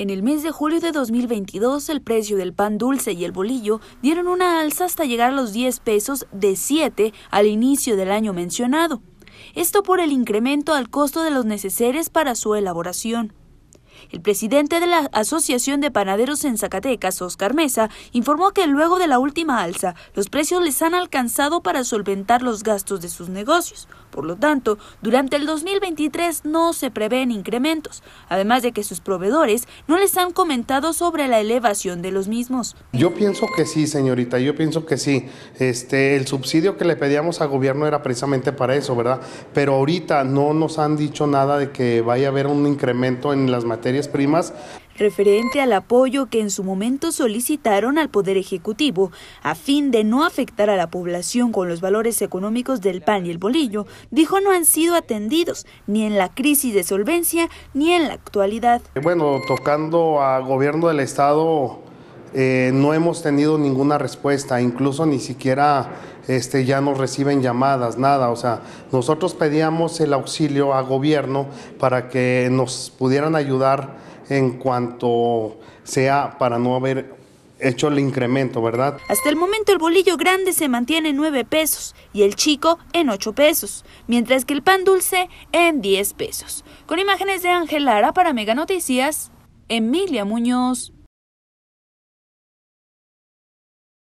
En el mes de julio de 2022, el precio del pan dulce y el bolillo dieron una alza hasta llegar a los 10 pesos de 7 al inicio del año mencionado. Esto por el incremento al costo de los necesarios para su elaboración. El presidente de la Asociación de Panaderos en Zacatecas, Oscar Mesa, informó que luego de la última alza, los precios les han alcanzado para solventar los gastos de sus negocios. Por lo tanto, durante el 2023 no se prevén incrementos, además de que sus proveedores no les han comentado sobre la elevación de los mismos. Yo pienso que sí, señorita, yo pienso que sí. Este, el subsidio que le pedíamos al gobierno era precisamente para eso, ¿verdad? Pero ahorita no nos han dicho nada de que vaya a haber un incremento en las materias primas. Referente al apoyo que en su momento solicitaron al Poder Ejecutivo, a fin de no afectar a la población con los valores económicos del pan y el bolillo, dijo no han sido atendidos ni en la crisis de solvencia ni en la actualidad. Bueno, tocando a gobierno del Estado, eh, no hemos tenido ninguna respuesta, incluso ni siquiera este, ya nos reciben llamadas, nada. O sea, nosotros pedíamos el auxilio a gobierno para que nos pudieran ayudar en cuanto sea para no haber hecho el incremento, ¿verdad? Hasta el momento el bolillo grande se mantiene en 9 pesos y el chico en 8 pesos, mientras que el pan dulce en 10 pesos. Con imágenes de Ángel Lara para Mega Noticias, Emilia Muñoz.